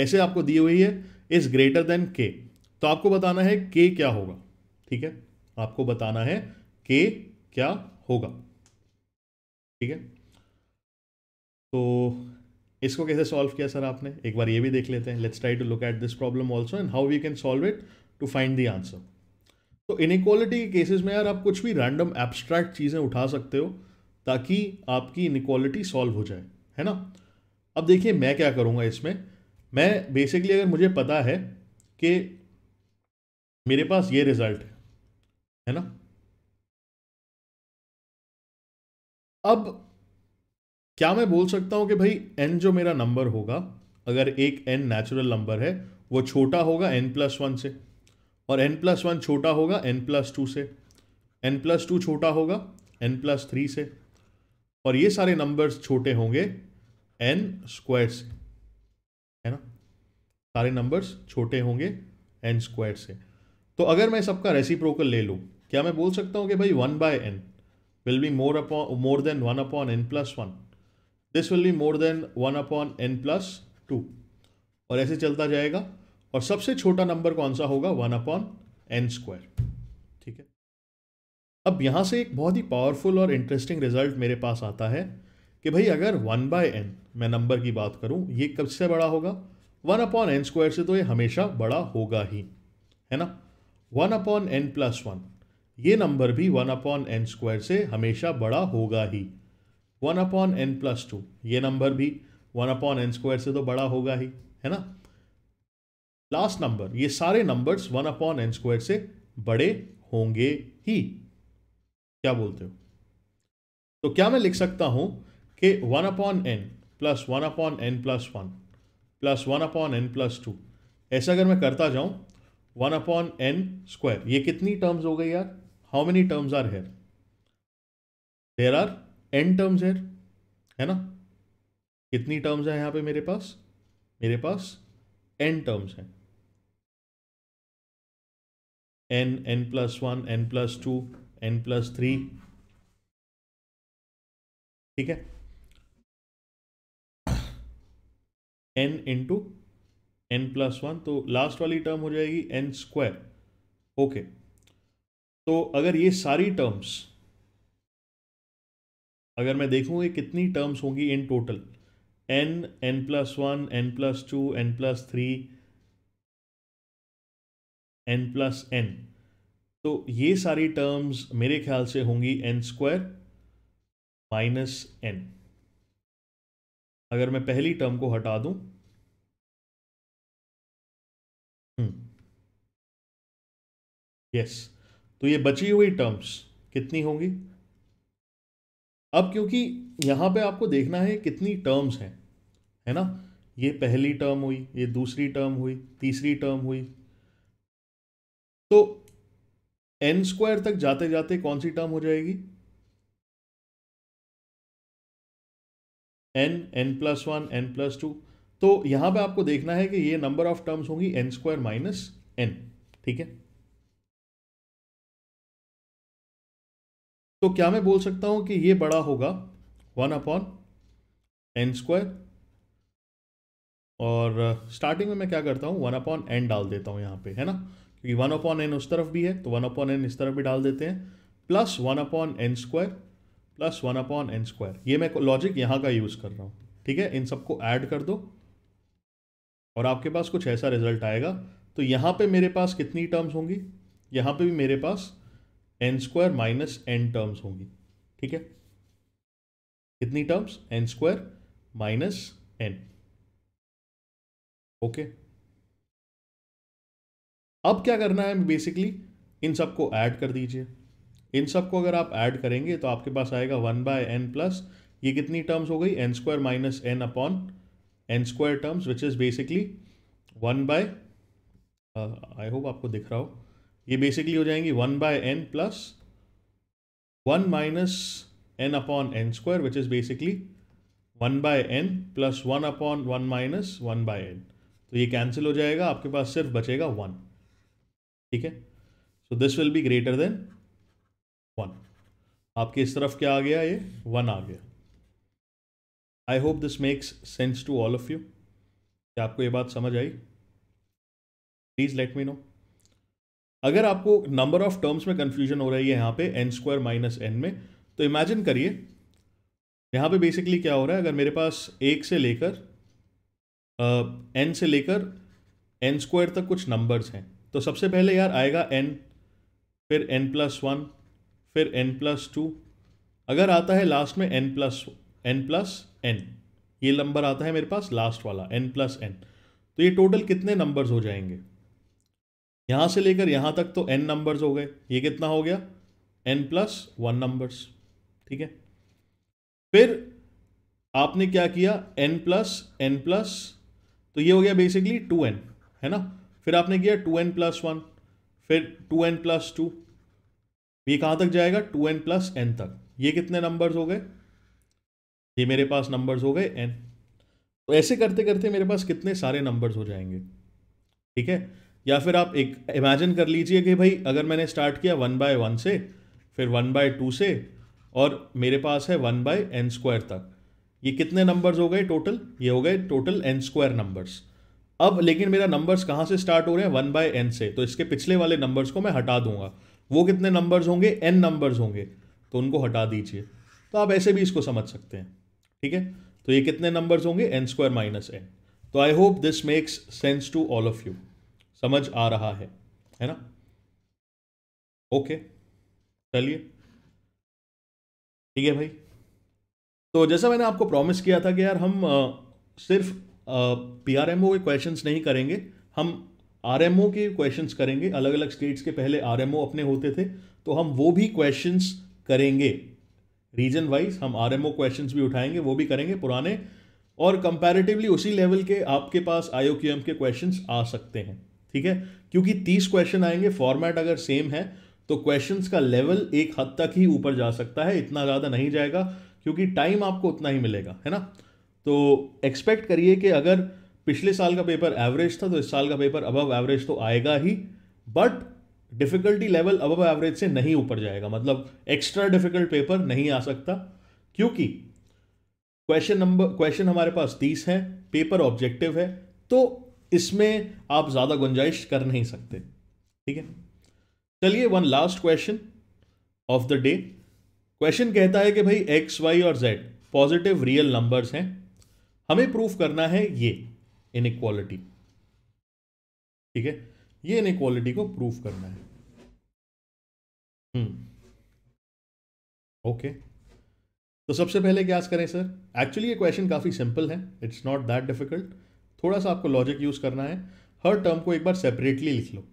ऐसे आपको दी हुई है इज़ ग्रेटर देन के तो आपको बताना है के क्या होगा ठीक है आपको बताना है कि क्या होगा ठीक है तो इसको कैसे सॉल्व किया सर आपने एक बार ये भी देख लेते हैं let's try to look at this problem also and how we can solve it to find the answer तो इनक्वालिटी के केसेस में यार आप कुछ भी रैंडम एब्स्ट्रैक्ट चीज़ें उठा सकते हो ताकि आपकी इनक्वालिटी सॉल्व हो जाए है ना अब देखिए मैं क्या करूँगा इसमें मैं बेसिकली अगर मुझे पता है कि मेरे पास ये रिज़ल्ट है है ना अब क्या मैं बोल सकता हूं कि भाई एन जो मेरा नंबर होगा अगर एक एन नेचुरल नंबर है वो छोटा होगा एन प्लस वन से और एन प्लस वन छोटा होगा एन प्लस टू से एन प्लस टू छोटा होगा एन प्लस थ्री से और ये सारे नंबर्स छोटे होंगे एन स्क्वायर से है ना सारे नंबर्स छोटे होंगे एन स्क्वायर से तो अगर मैं सबका रेसिप्रोकल ले लूँ क्या मैं बोल सकता हूँ कि भाई one by n will be more upon more than one upon n plus one this will be more than one upon n plus two और ऐसे चलता जाएगा और सबसे छोटा नंबर कौन सा होगा वन अपॉन एन स्क्वायर ठीक है अब यहाँ से एक बहुत ही पावरफुल और इंटरेस्टिंग रिजल्ट मेरे पास आता है कि भाई अगर वन बाय एन मैं नंबर की बात करूँ ये कब से बड़ा होगा वन अपॉन एन स्क्वायर से तो ये हमेशा बड़ा होगा ही है ना one upon n plus one ये नंबर भी वन अपॉन एन स्क्वायर से हमेशा बड़ा होगा ही one upon n plus two ये नंबर भी वन अपॉन एन स्क्वायर से तो बड़ा होगा ही है ना लास्ट नंबर ये सारे numbers one upon n square से बड़े होंगे ही क्या बोलते हो तो क्या मैं लिख सकता हूं कि one upon n plus one upon n plus one plus one upon n plus two ऐसा अगर मैं करता जाऊं वन अपॉन एन स्क्वायर ये कितनी टर्म्स हो गई यार how many terms are here there are n terms here है ना कितनी टर्म्स हैं यहां पे मेरे पास मेरे पास एन टर्म्स हैं n n plus one n plus two n plus three ठीक है n into n plus one तो लास्ट वाली टर्म हो जाएगी एन स्क्वायर ओके तो अगर ये सारी टर्म्स अगर मैं देखूँ ये कितनी टर्म्स होंगी in total n n plus one n plus two n plus three n plus n तो ये सारी टर्म्स मेरे ख्याल से होंगी एन स्क्वायर माइनस एन अगर मैं पहली टर्म को हटा दूं यस हम्म, yes. तो ये बची हुई टर्म्स कितनी होंगी अब क्योंकि यहां पे आपको देखना है कितनी टर्म्स हैं है ना ये पहली टर्म हुई ये दूसरी टर्म हुई तीसरी टर्म हुई तो एन स्क्वायर तक जाते जाते कौन सी टर्म हो जाएगी n n plus one n plus two तो यहां पे आपको देखना है कि ये नंबर ऑफ टर्म्स होंगी एन स्क्वायर माइनस एन ठीक है तो क्या मैं बोल सकता हूँ कि ये बड़ा होगा वन अपॉन एन स्क्वायर और स्टार्टिंग uh, में मैं क्या करता हूँ वन अपॉन एन डाल देता हूँ यहाँ पे है ना क्योंकि वन अपॉन एन उस तरफ भी है तो वन अपॉन एन इस तरफ भी डाल देते हैं plus one upon n square plus one upon n square ये मैं लॉजिक यहाँ का यूज़ कर रहा हूँ ठीक है इन सबको ऐड कर दो और आपके पास कुछ ऐसा रिजल्ट आएगा तो यहाँ पर मेरे पास कितनी टर्म्स होंगी यहाँ पर भी मेरे पास n square minus n terms होंगी ठीक है कितनी terms n square minus n okay अब क्या करना है बेसिकली इन सबको ऐड कर दीजिए इन सबको अगर आप ऐड करेंगे तो आपके पास आएगा वन बाय एन प्लस ये कितनी टर्म्स हो गई n square minus n upon n square terms which is basically one by I hope आपको दिख रहा हो ये बेसिकली हो जाएंगी one by n plus one minus n upon n square which is basically one by n plus one upon one minus one by n तो ये cancel हो जाएगा आपके पास सिर्फ बचेगा वन ठीक है so this will be greater than one आपके इस तरफ क्या आ गया ये वन आ गया I hope this makes sense to all of you क्या आपको ये बात समझ आई प्लीज़ लेट मी नो अगर आपको नंबर ऑफ टर्म्स में कन्फ्यूजन हो रही है यहाँ पे एन स्क्वायर माइनस एन में तो इमेजिन करिए यहाँ पे बेसिकली क्या हो रहा है अगर मेरे पास एक से लेकर एन से लेकर एन स्क्वायर तक कुछ नंबर्स हैं तो सबसे पहले यार आएगा एन फिर एन प्लस वन फिर एन प्लस टू अगर आता है लास्ट में n plus n plus n ये नंबर आता है मेरे पास लास्ट वाला एन प्लस एन तो ये टोटल कितने नंबर्स हो जाएंगे यहां से लेकर यहां तक तो एन नंबर्स हो गए ये कितना हो गया एन प्लस वन नंबर्स ठीक है फिर आपने क्या किया एन प्लस एन प्लस तो ये हो गया बेसिकली टू एन है ना फिर आपने किया टू एन प्लस वन फिर टू एन प्लस टू ये कहां तक जाएगा टू एन प्लस एन तक ये कितने नंबर्स हो गए ये मेरे पास नंबर्स हो गए एन तो ऐसे करते करते मेरे पास कितने सारे नंबर्स हो जाएंगे ठीक है या फिर आप एक इमेजिन कर लीजिए कि भाई अगर मैंने स्टार्ट किया वन बाय वन से फिर वन बाय टू से और मेरे पास है वन बाय एन स्क्वायर तक ये कितने नंबर्स हो गए टोटल ये हो गए टोटल एन स्क्वायर नंबर्स अब लेकिन मेरा नंबर्स कहाँ से स्टार्ट हो रहे हैं वन बाय एन से तो इसके पिछले वाले नंबर्स को मैं हटा दूंगा वो कितने नंबर्स होंगे एन नंबर्स होंगे तो उनको हटा दीजिए तो आप ऐसे भी इसको समझ सकते हैं ठीक है तो ये कितने नंबर्स होंगे एन स्क्वायर माइनस एन तो I hope this makes sense to all of you समझ आ रहा है है ना ओके चलिए ठीक है भाई तो जैसा मैंने आपको प्रॉमिस किया था कि यार हम आ, सिर्फ पी आर एम ओ के क्वेश्चन नहीं करेंगे हम आर एम ओ के क्वेश्चन करेंगे अलग अलग स्टेट्स के पहले आर एम ओ अपने होते थे तो हम वो भी क्वेश्चन करेंगे रीजन वाइज हम आर एम ओ क्वेश्चन भी उठाएंगे वो भी करेंगे पुराने और कंपैरेटिवली उसी लेवल के आपके पास आईओ के क्वेश्चन आ सकते हैं ठीक है क्योंकि तीस क्वेश्चन आएंगे फॉर्मेट अगर सेम है तो क्वेश्चंस का लेवल एक हद तक ही ऊपर जा सकता है इतना ज़्यादा नहीं जाएगा क्योंकि टाइम आपको उतना ही मिलेगा है ना तो एक्सपेक्ट करिए कि अगर पिछले साल का पेपर एवरेज था तो इस साल का पेपर अबव एवरेज तो आएगा ही but difficulty level above average से नहीं ऊपर जाएगा मतलब एक्स्ट्रा डिफ़िकल्ट पेपर नहीं आ सकता क्योंकि क्वेश्चन नंबर क्वेश्चन हमारे पास तीस है पेपर ऑब्जेक्टिव है तो इसमें आप ज़्यादा गुंजाइश कर नहीं सकते ठीक है चलिए one last question of the day question कहता है कि भाई एक्स वाई और जेड पॉजिटिव रियल नंबर्स हैं हमें प्रूफ करना है ये इनक्वालिटी ठीक है ये इनक्वालिटी को प्रूफ करना है ओके हम्म। तो सबसे पहले क्या करें सर एक्चुअली ये क्वेश्चन काफ़ी सिंपल है इट्स नॉट दैट डिफिकल्ट थोड़ा सा आपको लॉजिक यूज़ करना है हर टर्म को एक बार सेपरेटली लिख लो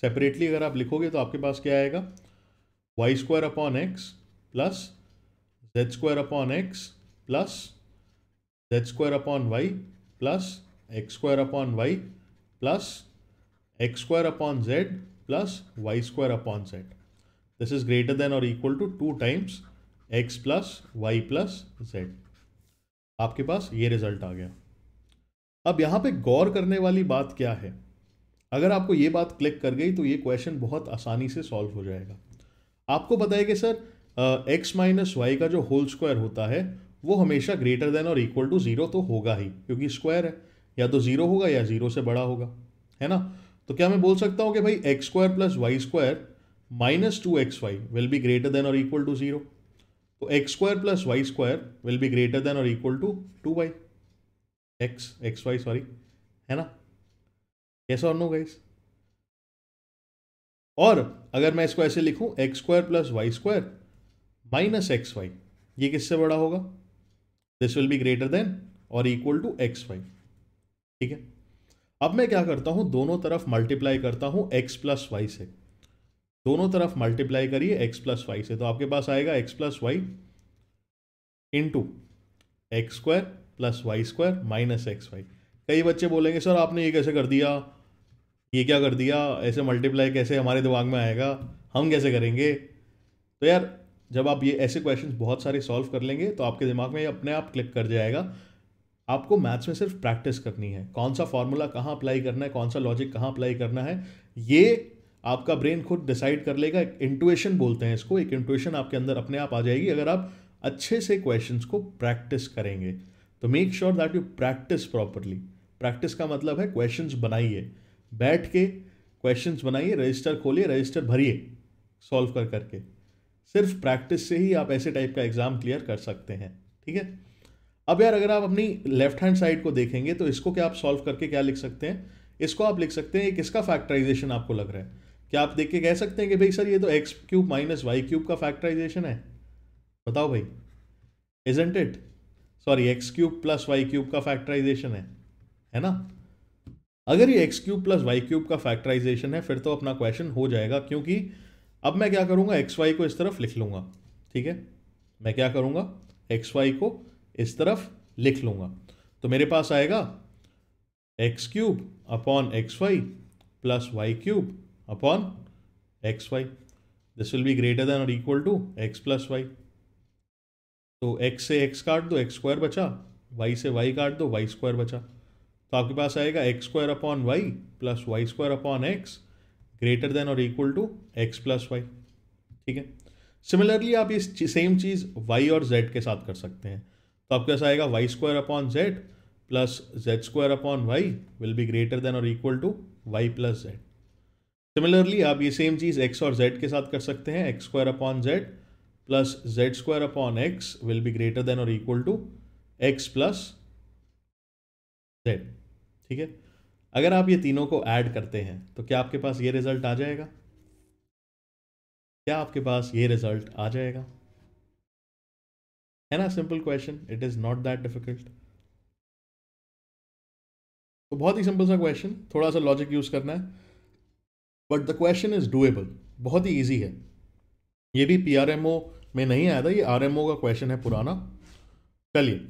सेपरेटली अगर आप लिखोगे तो आपके पास क्या आएगा y square upon x plus z square upon x plus z square upon y plus x square upon y plus x square upon z plus y square upon z this is greater than और equal to two times x plus y plus z आपके पास ये result आ गया अब यहाँ पे गौर करने वाली बात क्या है अगर आपको ये बात क्लिक कर गई तो ये क्वेश्चन बहुत आसानी से सॉल्व हो जाएगा आपको पता कि सर एक्स माइनस वाई का जो होल स्क्वायर होता है वो हमेशा ग्रेटर देन और इक्वल टू ज़ीरो तो होगा ही क्योंकि स्क्वायर है या तो ज़ीरो होगा या ज़ीरो से बड़ा होगा है ना तो क्या मैं बोल सकता हूँ कि भाई x square plus y square minus two x y will be greater than और इक्वल टू ज़ीरो तो x square plus y square will be greater than और equal to two y x x y sorry है ना yes और no guys और अगर मैं इसको ऐसे लिखूं x square plus y square minus x y ये किससे बड़ा होगा this will be greater than और इक्वल टू एक्स वाई ठीक है अब मैं क्या करता हूं दोनों तरफ मल्टीप्लाई करता हूं एक्स प्लस वाई से दोनों तरफ मल्टीप्लाई करिए एक्स प्लस वाई से तो आपके पास आएगा x plus y into x square plus y square minus x y कई बच्चे बोलेंगे सर आपने ये कैसे कर दिया ये क्या कर दिया ऐसे मल्टीप्लाई कैसे हमारे दिमाग में आएगा हम कैसे करेंगे तो यार जब आप ये ऐसे क्वेश्चन बहुत सारे सॉल्व कर लेंगे तो आपके दिमाग में ये अपने आप क्लिक कर जाएगा आपको मैथ्स में सिर्फ प्रैक्टिस करनी है कौन सा फॉर्मूला कहाँ अप्लाई करना है कौन सा लॉजिक कहाँ अप्लाई करना है ये आपका ब्रेन खुद डिसाइड कर लेगा एक इंटुएशन बोलते हैं इसको एक इंटुएशन आपके अंदर अपने आप आ जाएगी अगर आप अच्छे से क्वेश्चंस को प्रैक्टिस करेंगे तो make sure that you practise properly practice का मतलब है क्वेश्चंस बनाइए बैठ के क्वेश्चंस बनाइए रजिस्टर खोलिए रजिस्टर भरिए सॉल्व कर करके सिर्फ प्रैक्टिस से ही आप ऐसे टाइप का एग्ज़ाम क्लियर कर सकते हैं ठीक है अब यार अगर आप अपनी लेफ्ट हैंड साइड को देखेंगे तो इसको क्या आप सॉल्व करके क्या लिख सकते हैं इसको आप लिख सकते हैं किसका फैक्टराइजेशन आपको लग रहा है क्या आप देख के कह सकते हैं कि भाई सर ये तो x cube minus y cube का फैक्टराइजेशन है बताओ भाई isn't it sorry x cube plus y cube का फैक्टराइजेशन है है ना अगर ये x cube plus y cube का फैक्टराइजेशन है फिर तो अपना क्वेश्चन हो जाएगा क्योंकि अब मैं क्या करूँगा एक्स वाई को इस तरफ लिख लूँगा ठीक है मैं क्या करूँगा एक्स वाई को इस तरफ लिख लूँगा तो मेरे पास आएगा x cube upon x y plus y cube upon x y this will be greater than और equal to x plus y तो एक्स से एक्स काट दो एक्स स्क्वायर बचा वाई से वाई काट दो वाई स्क्वायर बचा तो आपके पास आएगा x square upon y plus y square upon x greater than और equal to x plus y ठीक है सिमिलरली आप इस सेम चीज़ वाई और जेड के साथ कर सकते हैं तो आपके पास आएगा y square upon z plus z square upon y will be greater than और equal to y plus z similarly आप ये सेम चीज़ एक्स और जेड के साथ कर सकते हैं x square upon z plus z square upon x will be greater than or equal to x plus z ठीक है अगर आप ये तीनों को ऐड करते हैं तो क्या आपके पास ये रिजल्ट आ जाएगा क्या आपके पास ये रिजल्ट आ जाएगा है ना simple question it is not that difficult तो बहुत ही सिंपल सा क्वेश्चन थोड़ा सा लॉजिक यूज़ करना है but the question is doable बहुत ही ईजी है ये भी पी आर एम ओ में नहीं हम्म। आया था ये आर का क्वेश्चन है पुराना चलिए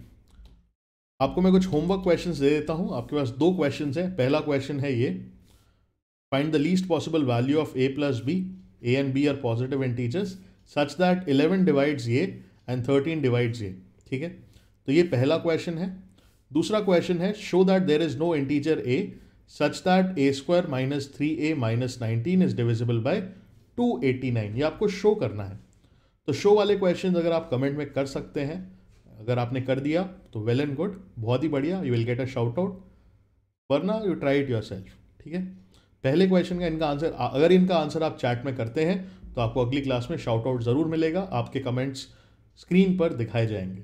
आपको मैं कुछ होमवर्क क्वेश्चन दे देता हूँ आपके पास दो क्वेश्चन हैं पहला क्वेश्चन है ये find the least possible value of a plus b a and b are positive integers such that eleven divides a and thirteen divides a ठीक है तो ये पहला क्वेश्चन है दूसरा क्वेश्चन है show that there is no integer a such that a square minus three a minus nineteen is divisible by two eighty nine ये आपको शो करना है तो शो वाले क्वेश्चन अगर आप कमेंट में कर सकते हैं अगर आपने कर दिया तो वेल एंड गुड बहुत ही बढ़िया you will get a shout out वरना you try it yourself ठीक है पहले क्वेश्चन का इनका आंसर अगर इनका आंसर आप चैट में करते हैं तो आपको अगली क्लास में शाउट आउट ज़रूर मिलेगा आपके कमेंट्स स्क्रीन पर दिखाए जाएंगे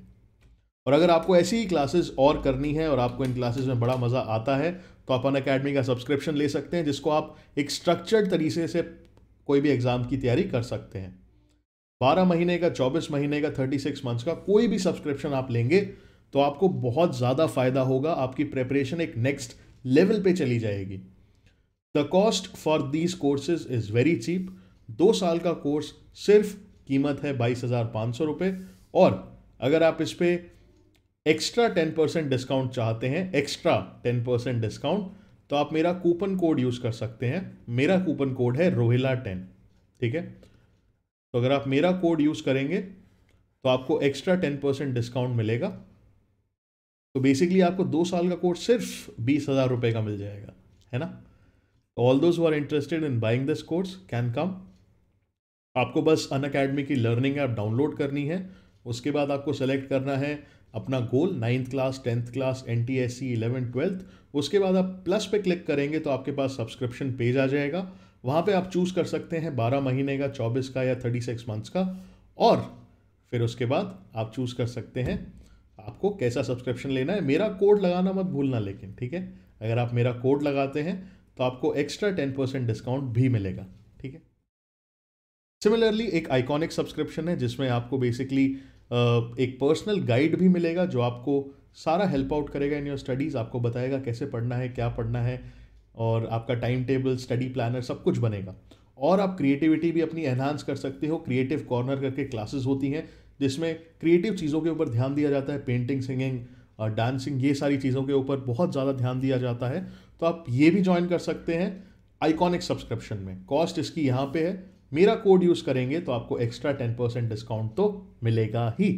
और अगर आपको ऐसी ही क्लासेस और करनी है और आपको इन क्लासेस में बड़ा मज़ा आता है तो आप अन अकेडमी का सब्सक्रिप्शन ले सकते हैं जिसको आप एक स्ट्रक्चर्ड तरीके से कोई भी एग्ज़ाम की तैयारी कर सकते हैं 12 महीने का 24 महीने का 36 मंथ्स का कोई भी सब्सक्रिप्शन आप लेंगे तो आपको बहुत ज़्यादा फायदा होगा आपकी प्रेपरेशन एक नेक्स्ट लेवल पे चली जाएगी the cost for these courses is very cheap दो साल का कोर्स सिर्फ कीमत है बाईस हज़ार पाँच सौ रुपये और अगर आप इस पर एक्स्ट्रा टेन परसेंट डिस्काउंट चाहते हैं एक्स्ट्रा टेन परसेंट डिस्काउंट तो आप मेरा कूपन कोड यूज़ कर सकते हैं मेरा कूपन कोड है रोहिला टेन ठीक है तो अगर आप मेरा कोड यूज़ करेंगे तो आपको एक्स्ट्रा टेन परसेंट डिस्काउंट मिलेगा तो बेसिकली आपको दो साल का कोर्स सिर्फ बीस हज़ार रुपये का मिल जाएगा है ना all those are interested in buying this course can come आपको बस अन अकेडमी की लर्निंग ऐप डाउनलोड करनी है उसके बाद आपको सेलेक्ट करना है अपना goal ninth class tenth class N T S C eleven twelfth उसके बाद आप प्लस पे क्लिक करेंगे तो आपके पास सब्सक्रिप्शन पेज आ जाएगा वहाँ पे आप चूज़ कर सकते हैं बारह महीने का चौबीस का या थर्टी सिक्स मंथ्स का और फिर उसके बाद आप चूज़ कर सकते हैं आपको कैसा सब्सक्रिप्शन लेना है मेरा कोड लगाना मत भूलना लेकिन ठीक है अगर आप मेरा कोड लगाते हैं तो आपको एक्स्ट्रा टेन परसेंट डिस्काउंट भी मिलेगा ठीक है सिमिलरली एक आइकॉनिक सब्सक्रिप्शन है जिसमें आपको बेसिकली एक पर्सनल गाइड भी मिलेगा जो आपको सारा हेल्प आउट करेगा इन योर स्टडीज़ आपको बताएगा कैसे पढ़ना है क्या पढ़ना है और आपका टाइम टेबल स्टडी प्लानर सब कुछ बनेगा और आप क्रिएटिविटी भी अपनी एनहांस कर सकते हो क्रिएटिव कॉर्नर करके क्लासेस होती हैं जिसमें क्रिएटिव चीज़ों के ऊपर ध्यान दिया जाता है पेंटिंग सिंगिंग डांसिंग ये सारी चीज़ों के ऊपर बहुत ज़्यादा ध्यान दिया जाता है तो आप ये भी ज्वाइन कर सकते हैं आइकॉनिक सब्सक्रिप्शन में कॉस्ट इसकी यहाँ पे है मेरा कोड यूज़ करेंगे तो आपको एक्स्ट्रा टेन परसेंट डिस्काउंट तो मिलेगा ही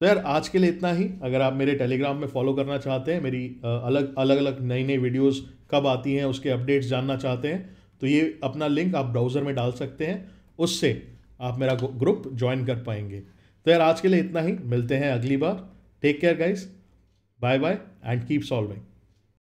तो यार आज के लिए इतना ही अगर आप मेरे टेलीग्राम में फॉलो करना चाहते हैं मेरी अलग अलग अलग नई नई वीडियोस कब आती हैं उसके अपडेट्स जानना चाहते हैं तो ये अपना लिंक आप ब्राउज़र में डाल सकते हैं उससे आप मेरा ग्रुप ज्वाइन कर पाएंगे तो यार आज के लिए इतना ही मिलते हैं अगली बार take care guys bye bye and keep solving